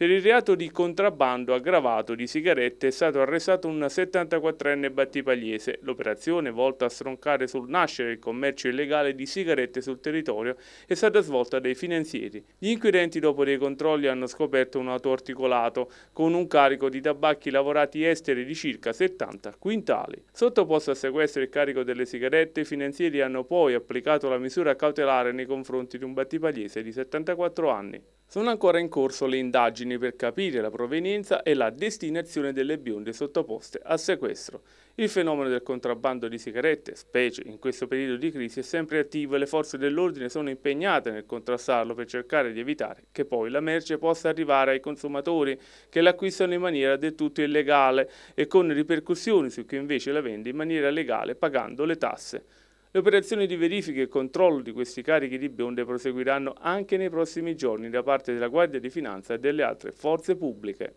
Per il reato di contrabbando aggravato di sigarette è stato arrestato un 74enne battipagliese. L'operazione, volta a stroncare sul nascere il commercio illegale di sigarette sul territorio, è stata svolta dai finanzieri. Gli inquirenti dopo dei controlli hanno scoperto un auto articolato con un carico di tabacchi lavorati esteri di circa 70 quintali. Sottoposto a sequestro il carico delle sigarette, i finanzieri hanno poi applicato la misura cautelare nei confronti di un battipagliese di 74 anni. Sono ancora in corso le indagini per capire la provenienza e la destinazione delle bionde sottoposte a sequestro. Il fenomeno del contrabbando di sigarette, specie in questo periodo di crisi, è sempre attivo e le forze dell'ordine sono impegnate nel contrastarlo per cercare di evitare che poi la merce possa arrivare ai consumatori che l'acquistano in maniera del tutto illegale e con ripercussioni su chi invece la vende in maniera legale pagando le tasse. Le operazioni di verifica e controllo di questi carichi di bionde proseguiranno anche nei prossimi giorni da parte della Guardia di Finanza e delle altre forze pubbliche.